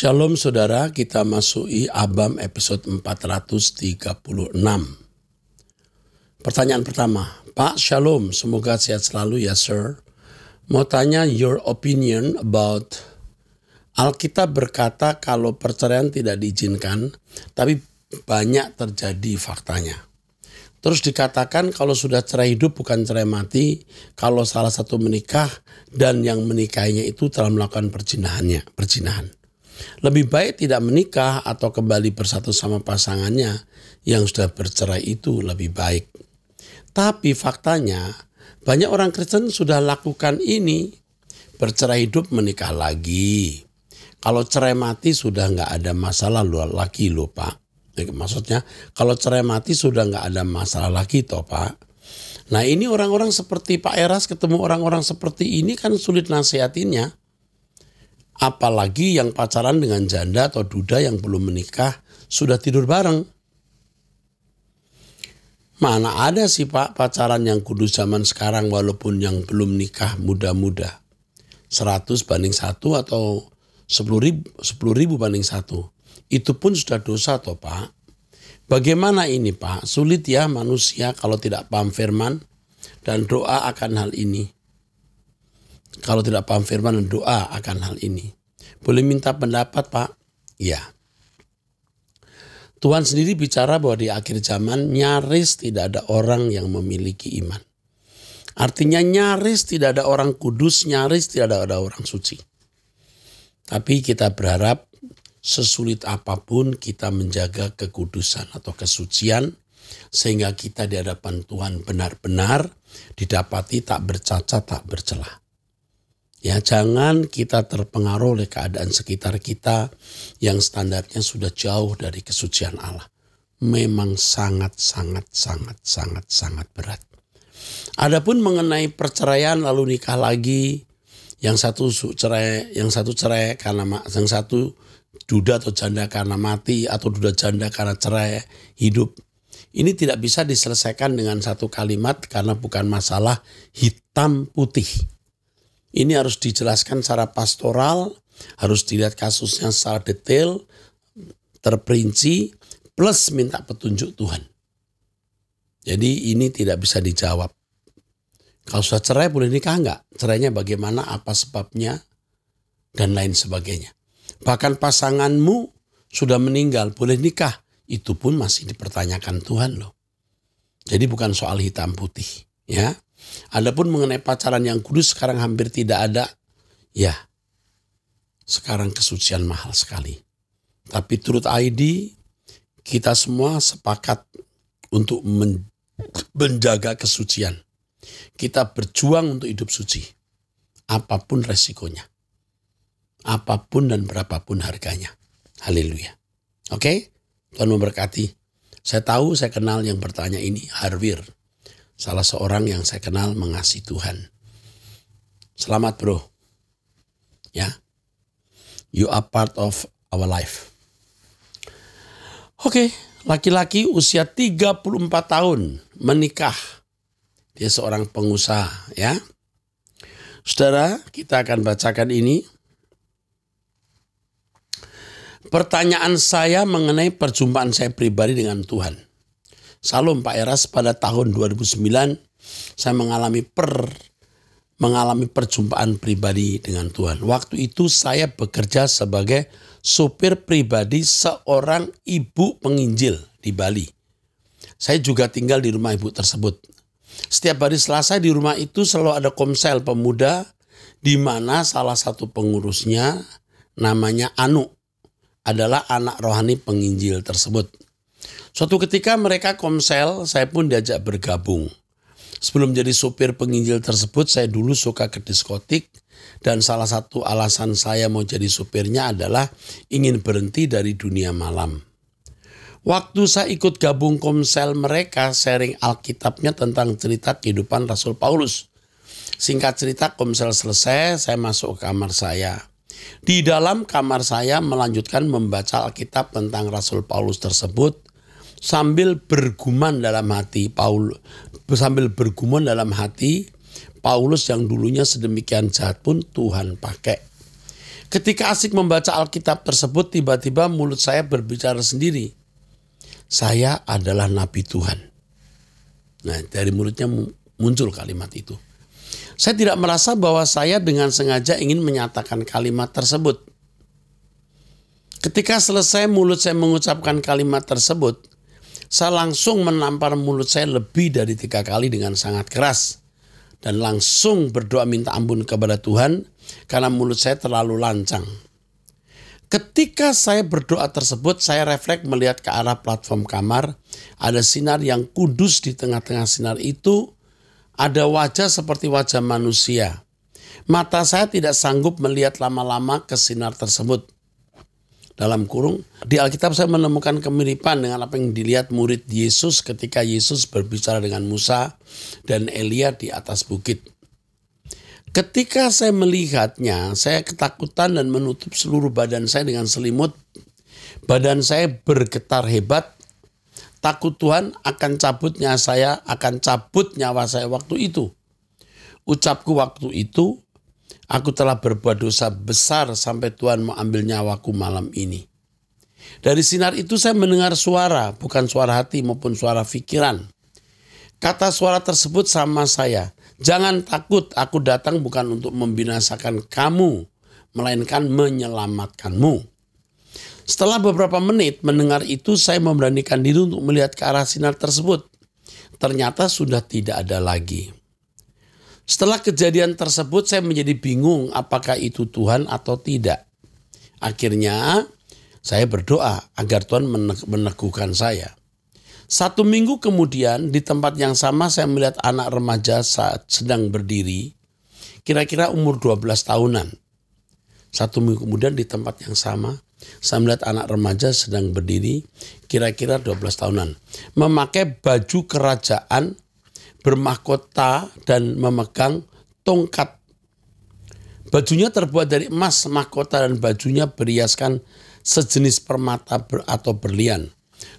Shalom saudara, kita masuki Abam episode 436. Pertanyaan pertama, Pak Shalom, semoga sehat selalu ya sir. Mau tanya your opinion about Alkitab berkata kalau perceraian tidak diizinkan, tapi banyak terjadi faktanya. Terus dikatakan kalau sudah cerai hidup bukan cerai mati, kalau salah satu menikah dan yang menikahinya itu telah melakukan perjinahannya, perjinahan. Lebih baik tidak menikah atau kembali bersatu sama pasangannya yang sudah bercerai itu lebih baik. Tapi faktanya banyak orang Kristen sudah lakukan ini. Bercerai hidup menikah lagi. Kalau cerai mati sudah nggak ada masalah lagi loh Pak. Eh, maksudnya kalau cerai mati sudah nggak ada masalah lagi toh Pak. Nah ini orang-orang seperti Pak Eras ketemu orang-orang seperti ini kan sulit nasihatinnya. Apalagi yang pacaran dengan janda atau duda yang belum menikah sudah tidur bareng. Mana ada sih pak pacaran yang kudus zaman sekarang walaupun yang belum nikah muda-muda. 100 banding 1 atau 10 ribu, 10 ribu banding 1. Itu pun sudah dosa toh pak. Bagaimana ini pak? Sulit ya manusia kalau tidak paham firman dan doa akan hal ini. Kalau tidak paham firman dan doa akan hal ini. Boleh minta pendapat Pak? Ya. Tuhan sendiri bicara bahwa di akhir zaman nyaris tidak ada orang yang memiliki iman. Artinya nyaris tidak ada orang kudus, nyaris tidak ada orang suci. Tapi kita berharap sesulit apapun kita menjaga kekudusan atau kesucian sehingga kita di hadapan Tuhan benar-benar didapati tak bercacat, tak bercelah. Ya, jangan kita terpengaruh oleh keadaan sekitar kita yang standarnya sudah jauh dari kesucian Allah. Memang sangat sangat sangat sangat sangat berat. Adapun mengenai perceraian lalu nikah lagi, yang satu cerai, yang satu cerai karena yang satu duda atau janda karena mati atau duda janda karena cerai hidup. Ini tidak bisa diselesaikan dengan satu kalimat karena bukan masalah hitam putih ini harus dijelaskan secara pastoral, harus dilihat kasusnya secara detail, terperinci, plus minta petunjuk Tuhan. Jadi ini tidak bisa dijawab. Kalau sudah cerai boleh nikah enggak? Cerainya bagaimana, apa sebabnya, dan lain sebagainya. Bahkan pasanganmu sudah meninggal, boleh nikah. Itu pun masih dipertanyakan Tuhan loh. Jadi bukan soal hitam putih. ya. Adapun mengenai pacaran yang kudus sekarang hampir tidak ada. Ya, sekarang kesucian mahal sekali. Tapi turut ID, kita semua sepakat untuk menjaga kesucian. Kita berjuang untuk hidup suci. Apapun resikonya. Apapun dan berapapun harganya. Haleluya. Oke? Okay? Tuhan memberkati. Saya tahu, saya kenal yang bertanya ini, Harvir salah seorang yang saya kenal mengasihi Tuhan. Selamat bro. Ya. You are part of our life. Oke, okay, laki-laki usia 34 tahun menikah. Dia seorang pengusaha, ya. Saudara, kita akan bacakan ini. Pertanyaan saya mengenai perjumpaan saya pribadi dengan Tuhan. Salam Pak Eras pada tahun 2009 saya mengalami per mengalami perjumpaan pribadi dengan Tuhan. Waktu itu saya bekerja sebagai supir pribadi seorang ibu penginjil di Bali. Saya juga tinggal di rumah ibu tersebut. Setiap hari Selasa di rumah itu selalu ada komsel pemuda di mana salah satu pengurusnya namanya Anu adalah anak rohani penginjil tersebut Suatu ketika mereka komsel, saya pun diajak bergabung. Sebelum jadi supir penginjil tersebut, saya dulu suka ke diskotik dan salah satu alasan saya mau jadi supirnya adalah ingin berhenti dari dunia malam. Waktu saya ikut gabung komsel mereka sharing Alkitabnya tentang cerita kehidupan Rasul Paulus. Singkat cerita komsel selesai, saya masuk ke kamar saya. Di dalam kamar saya melanjutkan membaca Alkitab tentang Rasul Paulus tersebut sambil bergumam dalam hati Paulus sambil bergumam dalam hati Paulus yang dulunya sedemikian jahat pun Tuhan pakai. Ketika asik membaca Alkitab tersebut tiba-tiba mulut saya berbicara sendiri. Saya adalah nabi Tuhan. Nah, dari mulutnya muncul kalimat itu. Saya tidak merasa bahwa saya dengan sengaja ingin menyatakan kalimat tersebut. Ketika selesai mulut saya mengucapkan kalimat tersebut, saya langsung menampar mulut saya lebih dari tiga kali dengan sangat keras. Dan langsung berdoa minta ampun kepada Tuhan karena mulut saya terlalu lancang. Ketika saya berdoa tersebut, saya refleks melihat ke arah platform kamar. Ada sinar yang kudus di tengah-tengah sinar itu. Ada wajah seperti wajah manusia. Mata saya tidak sanggup melihat lama-lama ke sinar tersebut dalam kurung di Alkitab saya menemukan kemiripan dengan apa yang dilihat murid Yesus ketika Yesus berbicara dengan Musa dan Elia di atas bukit. Ketika saya melihatnya, saya ketakutan dan menutup seluruh badan saya dengan selimut. Badan saya bergetar hebat. Takut Tuhan akan cabutnya saya, akan cabut nyawa saya waktu itu. Ucapku waktu itu, Aku telah berbuat dosa besar sampai Tuhan mengambil nyawaku malam ini. Dari sinar itu saya mendengar suara, bukan suara hati maupun suara pikiran. Kata suara tersebut sama saya, Jangan takut, aku datang bukan untuk membinasakan kamu, melainkan menyelamatkanmu. Setelah beberapa menit mendengar itu, saya memberanikan diri untuk melihat ke arah sinar tersebut. Ternyata sudah tidak ada lagi. Setelah kejadian tersebut saya menjadi bingung apakah itu Tuhan atau tidak. Akhirnya saya berdoa agar Tuhan meneguhkan saya. Satu minggu kemudian di tempat yang sama saya melihat anak remaja saat sedang berdiri kira-kira umur 12 tahunan. Satu minggu kemudian di tempat yang sama saya melihat anak remaja sedang berdiri kira-kira 12 tahunan memakai baju kerajaan bermahkota dan memegang tongkat. Bajunya terbuat dari emas, mahkota dan bajunya berhiaskan sejenis permata ber atau berlian.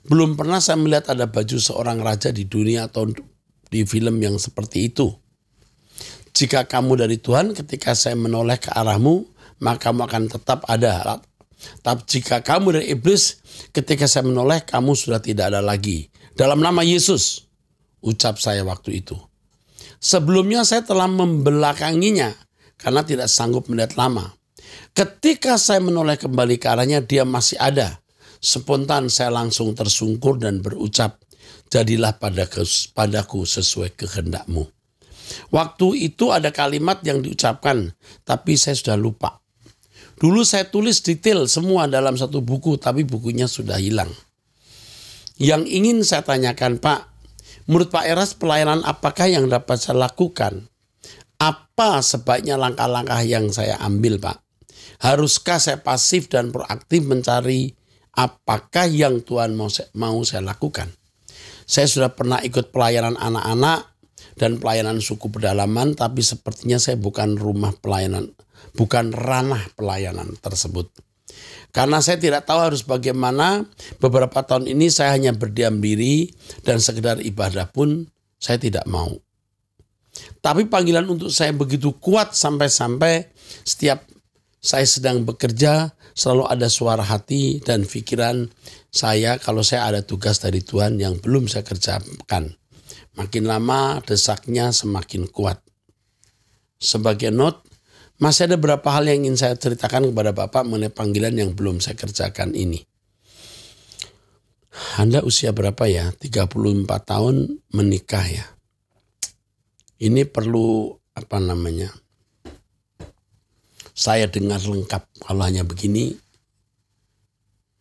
Belum pernah saya melihat ada baju seorang raja di dunia atau di film yang seperti itu. Jika kamu dari Tuhan, ketika saya menoleh ke arahmu, maka kamu akan tetap ada. Tapi jika kamu dari iblis, ketika saya menoleh, kamu sudah tidak ada lagi. Dalam nama Yesus ucap saya waktu itu. Sebelumnya saya telah membelakanginya karena tidak sanggup melihat lama. Ketika saya menoleh kembali ke arahnya, dia masih ada. Sepontan saya langsung tersungkur dan berucap, jadilah pada padaku sesuai kehendakmu. Waktu itu ada kalimat yang diucapkan, tapi saya sudah lupa. Dulu saya tulis detail semua dalam satu buku, tapi bukunya sudah hilang. Yang ingin saya tanyakan, Pak, Menurut Pak Eras, pelayanan apakah yang dapat saya lakukan? Apa sebaiknya langkah-langkah yang saya ambil, Pak? Haruskah saya pasif dan proaktif mencari apakah yang Tuhan mau saya, mau saya lakukan? Saya sudah pernah ikut pelayanan anak-anak dan pelayanan suku pedalaman, tapi sepertinya saya bukan rumah pelayanan, bukan ranah pelayanan tersebut. Karena saya tidak tahu harus bagaimana, beberapa tahun ini saya hanya berdiam diri dan sekedar ibadah pun saya tidak mau. Tapi panggilan untuk saya begitu kuat sampai-sampai setiap saya sedang bekerja selalu ada suara hati dan pikiran saya kalau saya ada tugas dari Tuhan yang belum saya kerjakan. Makin lama desaknya semakin kuat. Sebagai note, masih ada beberapa hal yang ingin saya ceritakan kepada Bapak mengenai panggilan yang belum saya kerjakan ini. Anda usia berapa ya? 34 tahun menikah ya. Ini perlu apa namanya? Saya dengar lengkap kalau hanya begini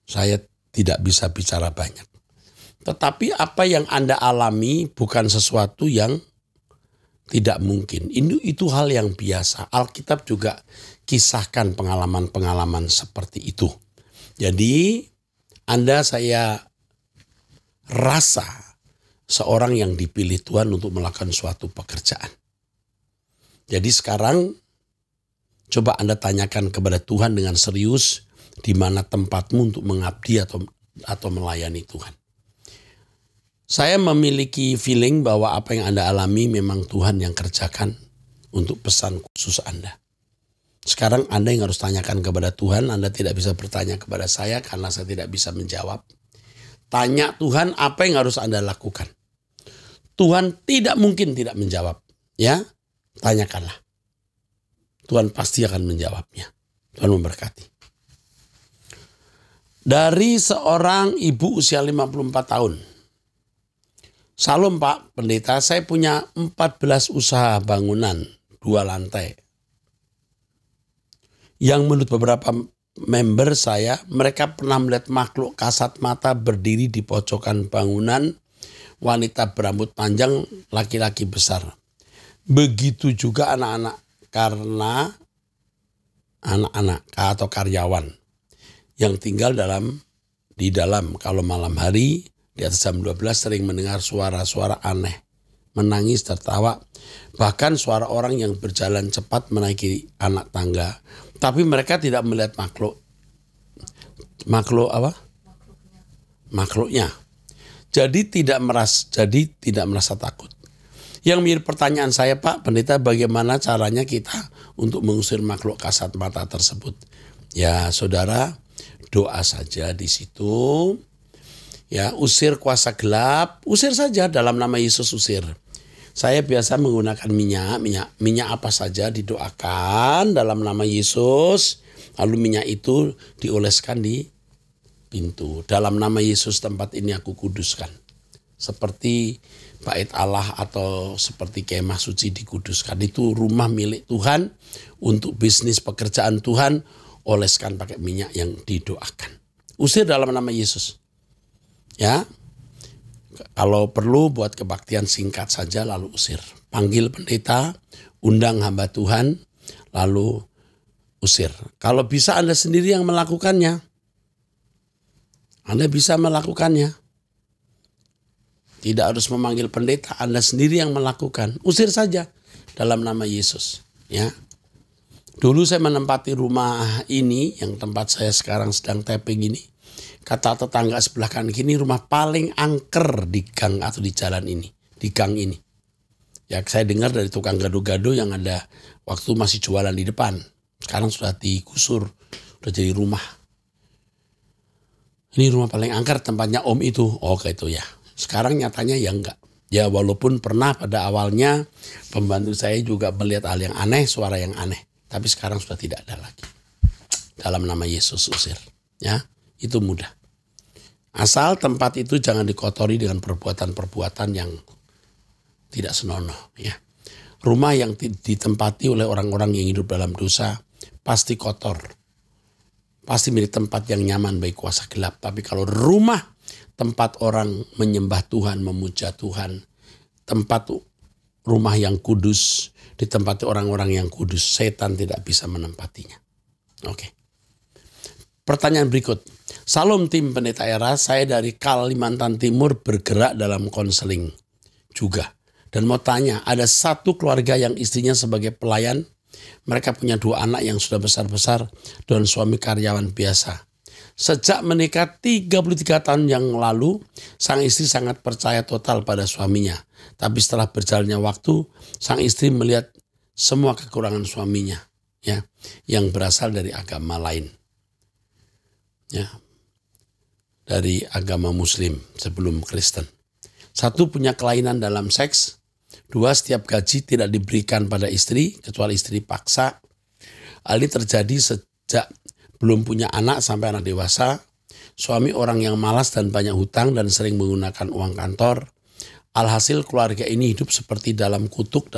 saya tidak bisa bicara banyak. Tetapi apa yang Anda alami bukan sesuatu yang tidak mungkin. Ini itu hal yang biasa. Alkitab juga kisahkan pengalaman-pengalaman seperti itu. Jadi Anda saya rasa seorang yang dipilih Tuhan untuk melakukan suatu pekerjaan. Jadi sekarang coba Anda tanyakan kepada Tuhan dengan serius di mana tempatmu untuk mengabdi atau atau melayani Tuhan. Saya memiliki feeling bahwa apa yang Anda alami memang Tuhan yang kerjakan untuk pesan khusus Anda. Sekarang Anda yang harus tanyakan kepada Tuhan, Anda tidak bisa bertanya kepada saya karena saya tidak bisa menjawab. Tanya Tuhan apa yang harus Anda lakukan. Tuhan tidak mungkin tidak menjawab, ya. Tanyakanlah. Tuhan pasti akan menjawabnya. Tuhan memberkati. Dari seorang ibu usia 54 tahun Salam Pak Pendeta, saya punya 14 usaha bangunan, dua lantai. Yang menurut beberapa member saya, mereka pernah melihat makhluk kasat mata berdiri di pojokan bangunan, wanita berambut panjang, laki-laki besar. Begitu juga anak-anak, karena anak-anak atau karyawan yang tinggal dalam di dalam kalau malam hari di atas jam 12 sering mendengar suara-suara aneh, menangis, tertawa, bahkan suara orang yang berjalan cepat menaiki anak tangga. Tapi mereka tidak melihat makhluk. Makhluk apa? Makhluknya. Jadi tidak meras jadi tidak merasa takut. Yang mirip pertanyaan saya Pak Pendeta bagaimana caranya kita untuk mengusir makhluk kasat mata tersebut? Ya saudara doa saja di situ Ya, usir kuasa gelap, usir saja dalam nama Yesus usir. Saya biasa menggunakan minyak, minyak minyak apa saja didoakan dalam nama Yesus, lalu minyak itu dioleskan di pintu. Dalam nama Yesus tempat ini aku kuduskan. Seperti bait Allah atau seperti kemah suci dikuduskan itu rumah milik Tuhan untuk bisnis pekerjaan Tuhan oleskan pakai minyak yang didoakan. Usir dalam nama Yesus ya kalau perlu buat kebaktian singkat saja lalu usir panggil pendeta undang hamba Tuhan lalu usir kalau bisa anda sendiri yang melakukannya anda bisa melakukannya tidak harus memanggil pendeta anda sendiri yang melakukan usir saja dalam nama Yesus ya Dulu saya menempati rumah ini yang tempat saya sekarang sedang tapping ini. Kata tetangga sebelah kanan gini rumah paling angker di gang atau di jalan ini, di gang ini. Ya saya dengar dari tukang gado-gado yang ada waktu masih jualan di depan. Sekarang sudah digusur, sudah jadi rumah. Ini rumah paling angker tempatnya om itu. Oh itu ya. Sekarang nyatanya ya enggak. Ya walaupun pernah pada awalnya pembantu saya juga melihat hal yang aneh, suara yang aneh. Tapi sekarang sudah tidak ada lagi. Dalam nama Yesus usir. Ya itu mudah. Asal tempat itu jangan dikotori dengan perbuatan-perbuatan yang tidak senonoh. Ya. Rumah yang ditempati oleh orang-orang yang hidup dalam dosa pasti kotor. Pasti menjadi tempat yang nyaman baik kuasa gelap. Tapi kalau rumah tempat orang menyembah Tuhan, memuja Tuhan, tempat rumah yang kudus, ditempati orang-orang yang kudus, setan tidak bisa menempatinya. Oke. Okay. Pertanyaan berikut, Salam tim pendeta era, saya dari Kalimantan Timur bergerak dalam konseling juga. Dan mau tanya, ada satu keluarga yang istrinya sebagai pelayan, mereka punya dua anak yang sudah besar-besar dan suami karyawan biasa. Sejak menikah 33 tahun yang lalu, sang istri sangat percaya total pada suaminya. Tapi setelah berjalannya waktu, sang istri melihat semua kekurangan suaminya ya yang berasal dari agama lain ya dari agama Muslim sebelum Kristen. Satu punya kelainan dalam seks, dua setiap gaji tidak diberikan pada istri kecuali istri paksa. Ali terjadi sejak belum punya anak sampai anak dewasa. Suami orang yang malas dan banyak hutang dan sering menggunakan uang kantor. Alhasil keluarga ini hidup seperti dalam kutuk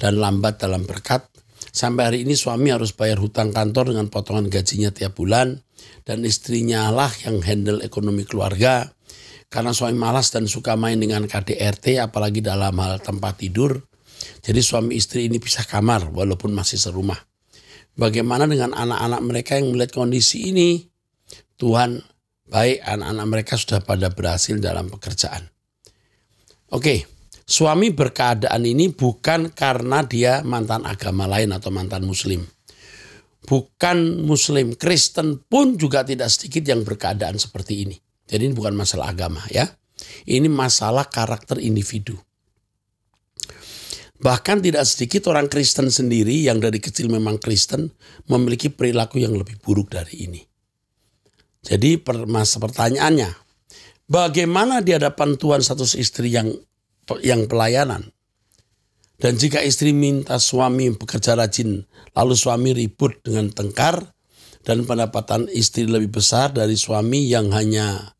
dan lambat dalam berkat. Sampai hari ini suami harus bayar hutang kantor dengan potongan gajinya tiap bulan dan istrinya lah yang handle ekonomi keluarga. Karena suami malas dan suka main dengan KDRT apalagi dalam hal tempat tidur. Jadi suami istri ini pisah kamar walaupun masih serumah. Bagaimana dengan anak-anak mereka yang melihat kondisi ini? Tuhan, baik anak-anak mereka sudah pada berhasil dalam pekerjaan. Oke, suami berkeadaan ini bukan karena dia mantan agama lain atau mantan muslim bukan muslim, Kristen pun juga tidak sedikit yang berkeadaan seperti ini. Jadi ini bukan masalah agama ya. Ini masalah karakter individu. Bahkan tidak sedikit orang Kristen sendiri yang dari kecil memang Kristen memiliki perilaku yang lebih buruk dari ini. Jadi masa pertanyaannya, bagaimana di hadapan Tuhan status istri yang yang pelayanan? Dan jika istri minta suami bekerja rajin, lalu suami ribut dengan tengkar, dan pendapatan istri lebih besar dari suami yang hanya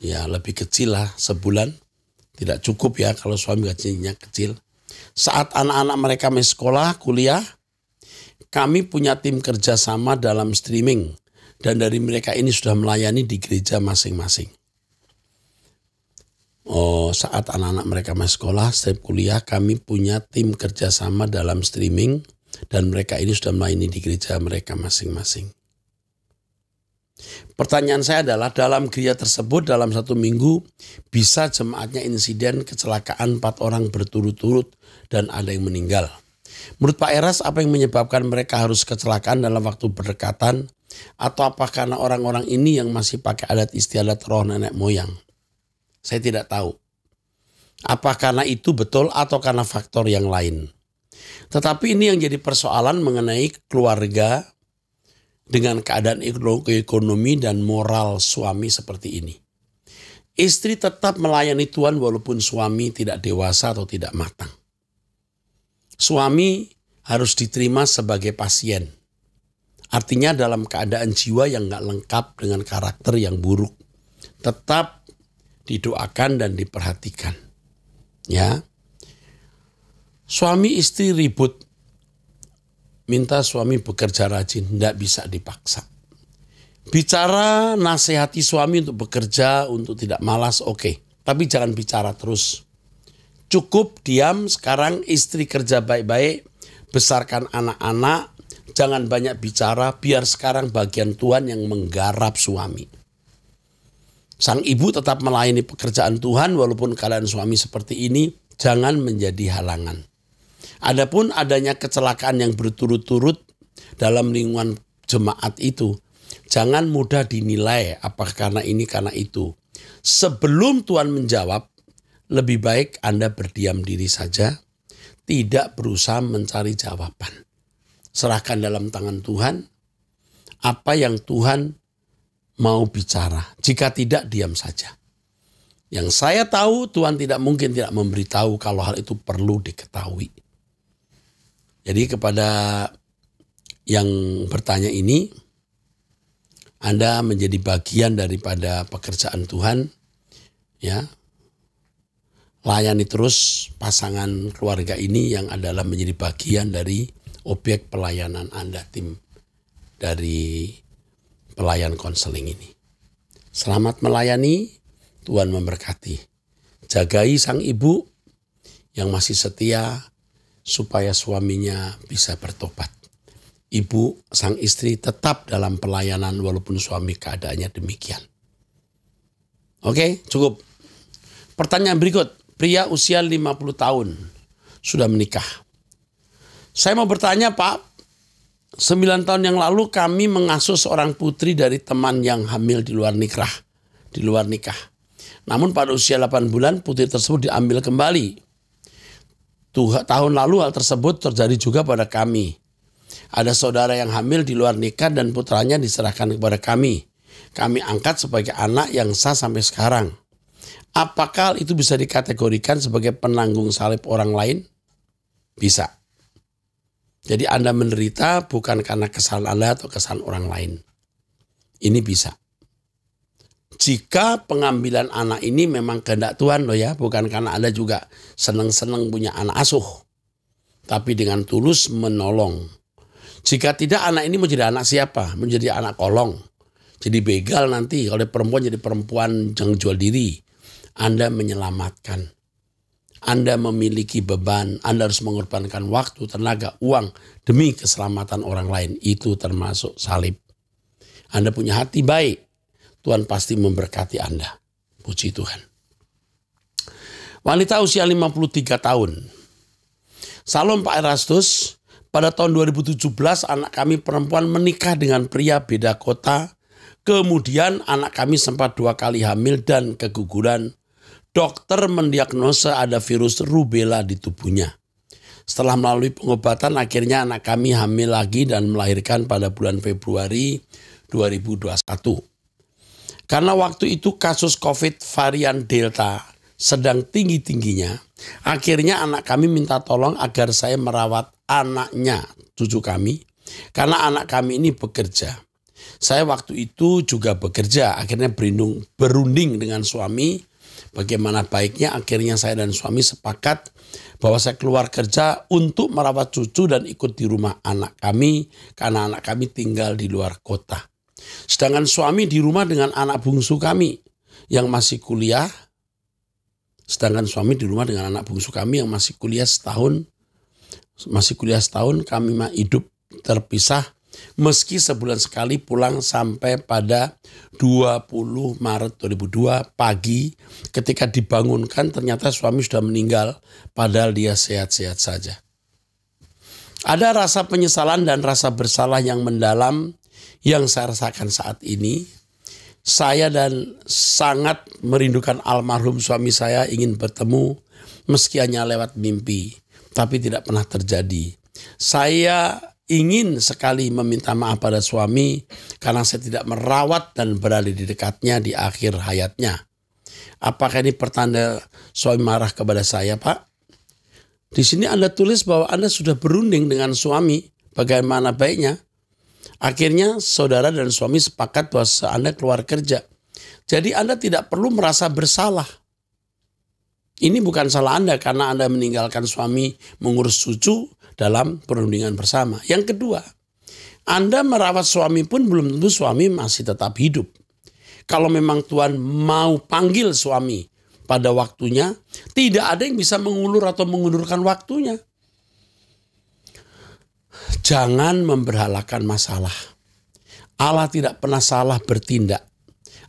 ya lebih kecil lah sebulan, tidak cukup ya kalau suami gajinya kecil. Saat anak-anak mereka masih sekolah, kuliah, kami punya tim kerjasama dalam streaming. Dan dari mereka ini sudah melayani di gereja masing-masing oh, saat anak-anak mereka masih sekolah, setiap kuliah kami punya tim kerjasama dalam streaming dan mereka ini sudah melayani di gereja mereka masing-masing. Pertanyaan saya adalah dalam gereja tersebut dalam satu minggu bisa jemaatnya insiden kecelakaan empat orang berturut-turut dan ada yang meninggal. Menurut Pak Eras apa yang menyebabkan mereka harus kecelakaan dalam waktu berdekatan atau apa karena orang-orang ini yang masih pakai adat istiadat roh nenek moyang? Saya tidak tahu. Apa karena itu betul atau karena faktor yang lain. Tetapi ini yang jadi persoalan mengenai keluarga dengan keadaan ekonomi dan moral suami seperti ini. Istri tetap melayani Tuhan walaupun suami tidak dewasa atau tidak matang. Suami harus diterima sebagai pasien. Artinya dalam keadaan jiwa yang nggak lengkap dengan karakter yang buruk. Tetap didoakan dan diperhatikan. Ya. Suami istri ribut minta suami bekerja rajin, tidak bisa dipaksa. Bicara nasihati suami untuk bekerja, untuk tidak malas, oke. Okay. Tapi jangan bicara terus. Cukup diam, sekarang istri kerja baik-baik, besarkan anak-anak, jangan banyak bicara, biar sekarang bagian Tuhan yang menggarap suami. Sang ibu tetap melayani pekerjaan Tuhan walaupun keadaan suami seperti ini jangan menjadi halangan. Adapun adanya kecelakaan yang berturut-turut dalam lingkungan jemaat itu, jangan mudah dinilai apakah karena ini karena itu. Sebelum Tuhan menjawab, lebih baik Anda berdiam diri saja, tidak berusaha mencari jawaban. Serahkan dalam tangan Tuhan apa yang Tuhan mau bicara. Jika tidak, diam saja. Yang saya tahu, Tuhan tidak mungkin tidak memberitahu kalau hal itu perlu diketahui. Jadi, kepada yang bertanya ini, Anda menjadi bagian daripada pekerjaan Tuhan. Ya, layani terus pasangan keluarga ini yang adalah menjadi bagian dari objek pelayanan Anda, tim dari pelayan konseling ini. Selamat melayani, Tuhan memberkati. Jagai sang ibu yang masih setia supaya suaminya bisa bertobat. Ibu sang istri tetap dalam pelayanan walaupun suami keadaannya demikian. Oke, cukup. Pertanyaan berikut, pria usia 50 tahun sudah menikah. Saya mau bertanya, Pak, 9 tahun yang lalu kami mengasuh seorang putri dari teman yang hamil di luar nikah. Di luar nikah. Namun pada usia 8 bulan putri tersebut diambil kembali. Tuh, tahun lalu hal tersebut terjadi juga pada kami. Ada saudara yang hamil di luar nikah dan putranya diserahkan kepada kami. Kami angkat sebagai anak yang sah sampai sekarang. Apakah itu bisa dikategorikan sebagai penanggung salib orang lain? Bisa. Jadi Anda menderita bukan karena kesalahan Anda atau kesalahan orang lain. Ini bisa. Jika pengambilan anak ini memang kehendak Tuhan loh ya, bukan karena Anda juga senang-senang punya anak asuh. Tapi dengan tulus menolong. Jika tidak anak ini menjadi anak siapa? Menjadi anak kolong. Jadi begal nanti kalau perempuan jadi perempuan yang jual diri. Anda menyelamatkan anda memiliki beban, Anda harus mengorbankan waktu, tenaga, uang demi keselamatan orang lain. Itu termasuk salib. Anda punya hati baik, Tuhan pasti memberkati Anda. Puji Tuhan. Wanita usia 53 tahun. Salom Pak Erastus, pada tahun 2017 anak kami perempuan menikah dengan pria beda kota Kemudian anak kami sempat dua kali hamil dan keguguran dokter mendiagnosa ada virus rubella di tubuhnya. Setelah melalui pengobatan, akhirnya anak kami hamil lagi dan melahirkan pada bulan Februari 2021. Karena waktu itu kasus COVID varian Delta sedang tinggi-tingginya, akhirnya anak kami minta tolong agar saya merawat anaknya, cucu kami, karena anak kami ini bekerja. Saya waktu itu juga bekerja, akhirnya berunding, dengan suami Bagaimana baiknya akhirnya saya dan suami sepakat bahwa saya keluar kerja untuk merawat cucu dan ikut di rumah anak kami karena anak kami tinggal di luar kota. Sedangkan suami di rumah dengan anak bungsu kami yang masih kuliah. Sedangkan suami di rumah dengan anak bungsu kami yang masih kuliah setahun. Masih kuliah setahun kami hidup terpisah Meski sebulan sekali pulang sampai pada 20 Maret 2002 pagi ketika dibangunkan ternyata suami sudah meninggal padahal dia sehat-sehat saja. Ada rasa penyesalan dan rasa bersalah yang mendalam yang saya rasakan saat ini. Saya dan sangat merindukan almarhum suami saya ingin bertemu meski hanya lewat mimpi, tapi tidak pernah terjadi. Saya ingin sekali meminta maaf pada suami karena saya tidak merawat dan berada di dekatnya di akhir hayatnya. Apakah ini pertanda suami marah kepada saya, Pak? Di sini Anda tulis bahwa Anda sudah berunding dengan suami bagaimana baiknya. Akhirnya saudara dan suami sepakat bahwa Anda keluar kerja. Jadi Anda tidak perlu merasa bersalah. Ini bukan salah Anda karena Anda meninggalkan suami mengurus cucu dalam perundingan bersama. Yang kedua, Anda merawat suami pun belum tentu suami masih tetap hidup. Kalau memang Tuhan mau panggil suami pada waktunya, tidak ada yang bisa mengulur atau mengundurkan waktunya. Jangan memberhalakan masalah. Allah tidak pernah salah bertindak.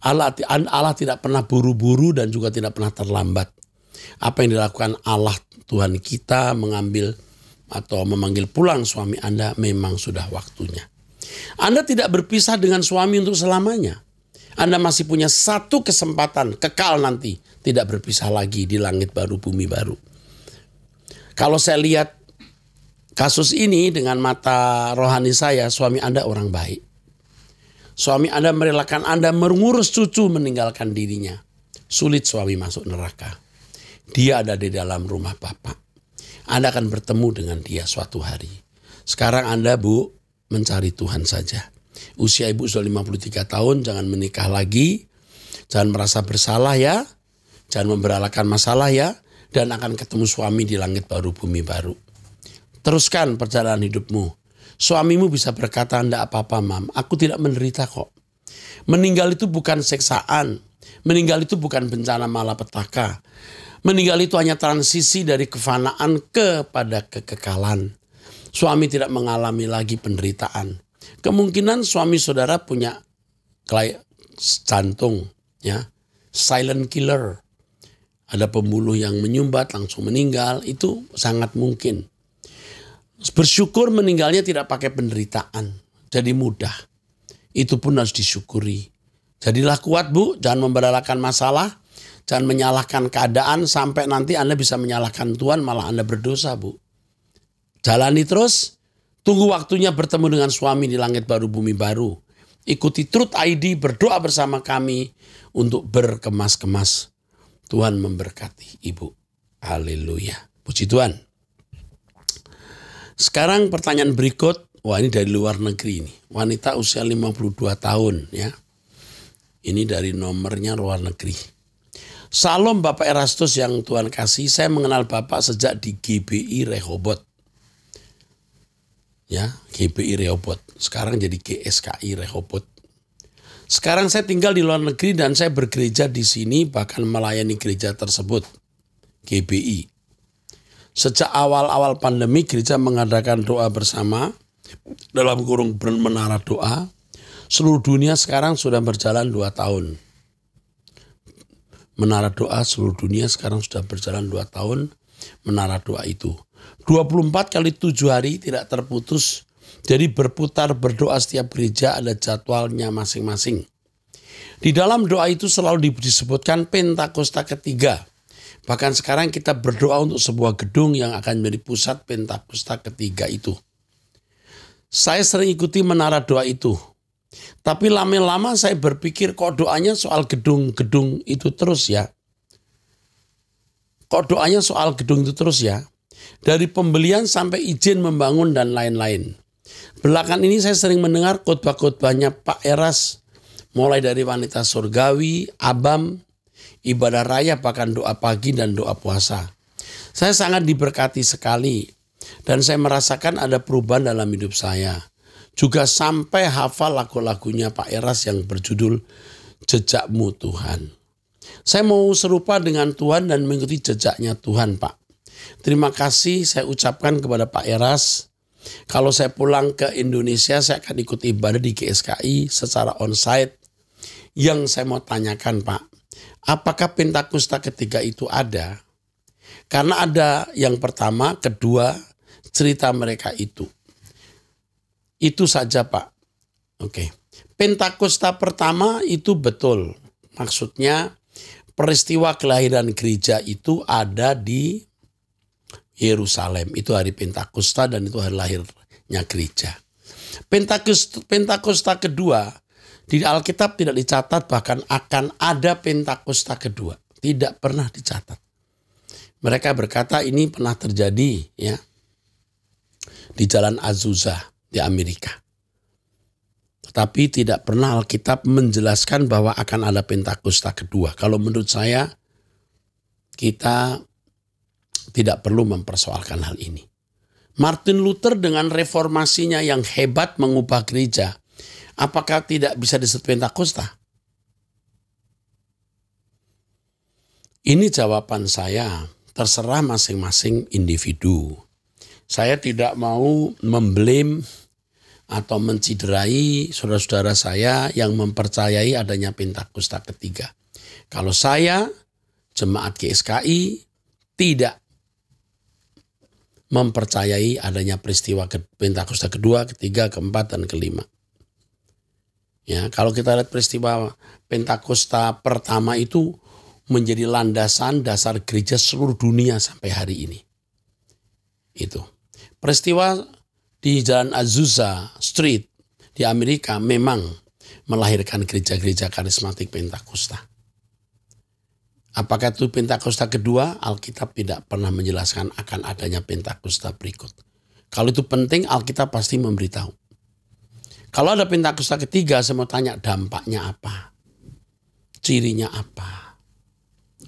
Allah, Allah tidak pernah buru-buru dan juga tidak pernah terlambat. Apa yang dilakukan Allah Tuhan kita mengambil atau memanggil pulang suami Anda memang sudah waktunya. Anda tidak berpisah dengan suami untuk selamanya. Anda masih punya satu kesempatan kekal nanti tidak berpisah lagi di langit baru bumi baru. Kalau saya lihat kasus ini dengan mata rohani saya, suami Anda orang baik. Suami Anda merelakan Anda mengurus cucu meninggalkan dirinya. Sulit suami masuk neraka. Dia ada di dalam rumah Bapak anda akan bertemu dengan dia suatu hari. Sekarang Anda, Bu, mencari Tuhan saja. Usia Ibu sudah 53 tahun, jangan menikah lagi. Jangan merasa bersalah ya. Jangan memberalakan masalah ya. Dan akan ketemu suami di langit baru, bumi baru. Teruskan perjalanan hidupmu. Suamimu bisa berkata, anda apa-apa, Mam. Aku tidak menderita kok. Meninggal itu bukan seksaan. Meninggal itu bukan bencana malapetaka. Meninggal itu hanya transisi dari kefanaan kepada kekekalan. Suami tidak mengalami lagi penderitaan. Kemungkinan suami saudara punya jantung, ya, silent killer. Ada pembunuh yang menyumbat langsung meninggal, itu sangat mungkin. Bersyukur meninggalnya tidak pakai penderitaan, jadi mudah. Itu pun harus disyukuri. Jadilah kuat bu, jangan memberalakan masalah, Jangan menyalahkan keadaan sampai nanti Anda bisa menyalahkan Tuhan malah Anda berdosa, Bu. Jalani terus, tunggu waktunya bertemu dengan suami di langit baru bumi baru. Ikuti Truth ID berdoa bersama kami untuk berkemas-kemas. Tuhan memberkati Ibu. Haleluya. Puji Tuhan. Sekarang pertanyaan berikut, wah ini dari luar negeri ini. Wanita usia 52 tahun ya. Ini dari nomornya luar negeri. Salam Bapak Erastus yang Tuhan kasih, saya mengenal Bapak sejak di GBI Rehobot. Ya, GBI Rehobot. Sekarang jadi GSKI Rehobot. Sekarang saya tinggal di luar negeri dan saya bergereja di sini bahkan melayani gereja tersebut. GBI. Sejak awal-awal pandemi gereja mengadakan doa bersama dalam kurung menara doa. Seluruh dunia sekarang sudah berjalan dua tahun Menara Doa seluruh dunia sekarang sudah berjalan 2 tahun Menara Doa itu. 24 kali 7 hari tidak terputus. Jadi berputar berdoa setiap gereja ada jadwalnya masing-masing. Di dalam doa itu selalu disebutkan Pentakosta ketiga. Bahkan sekarang kita berdoa untuk sebuah gedung yang akan menjadi pusat Pentakosta ketiga itu. Saya sering ikuti menara doa itu tapi lama-lama saya berpikir kok doanya soal gedung-gedung itu terus ya. Kok doanya soal gedung itu terus ya. Dari pembelian sampai izin membangun dan lain-lain. Belakangan ini saya sering mendengar khotbah-khotbahnya Pak Eras. Mulai dari wanita surgawi, abam, ibadah raya bahkan doa pagi dan doa puasa. Saya sangat diberkati sekali dan saya merasakan ada perubahan dalam hidup saya juga sampai hafal lagu-lagunya Pak Eras yang berjudul Jejakmu Tuhan. Saya mau serupa dengan Tuhan dan mengikuti jejaknya Tuhan Pak. Terima kasih saya ucapkan kepada Pak Eras. Kalau saya pulang ke Indonesia saya akan ikut ibadah di GSKI secara onsite. Yang saya mau tanyakan Pak, apakah Pentakosta ketiga itu ada? Karena ada yang pertama, kedua, cerita mereka itu. Itu saja Pak. Oke. Pentakosta pertama itu betul. Maksudnya peristiwa kelahiran gereja itu ada di Yerusalem. Itu hari Pentakosta dan itu hari lahirnya gereja. Pentakosta, kedua di Alkitab tidak dicatat bahkan akan ada Pentakosta kedua. Tidak pernah dicatat. Mereka berkata ini pernah terjadi ya di Jalan Azusa di Amerika. Tetapi tidak pernah Alkitab menjelaskan bahwa akan ada Pentakosta kedua. Kalau menurut saya kita tidak perlu mempersoalkan hal ini. Martin Luther dengan reformasinya yang hebat mengubah gereja, apakah tidak bisa disebut Pentakosta? Ini jawaban saya, terserah masing-masing individu. Saya tidak mau memblim atau menciderai saudara-saudara saya yang mempercayai adanya Pentakosta ketiga. Kalau saya, jemaat GSKI, tidak mempercayai adanya peristiwa Pentakosta kedua, ketiga, keempat, dan kelima. Ya, kalau kita lihat peristiwa Pentakosta pertama itu menjadi landasan dasar gereja seluruh dunia sampai hari ini. Itu. Peristiwa di Jalan Azusa Street di Amerika memang melahirkan gereja-gereja karismatik Pentakosta. Apakah itu Pentakosta kedua? Alkitab tidak pernah menjelaskan akan adanya Pentakosta berikut. Kalau itu penting, Alkitab pasti memberitahu. Kalau ada Pentakosta ketiga, saya mau tanya dampaknya apa? Cirinya apa?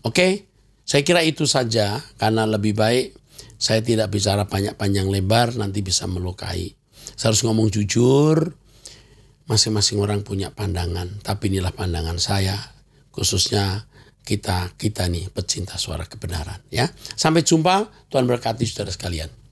Oke, saya kira itu saja karena lebih baik saya tidak bicara banyak panjang lebar, nanti bisa melukai. Saya harus ngomong jujur, masing-masing orang punya pandangan, tapi inilah pandangan saya, khususnya kita kita nih pecinta suara kebenaran ya. Sampai jumpa, Tuhan berkati saudara sekalian.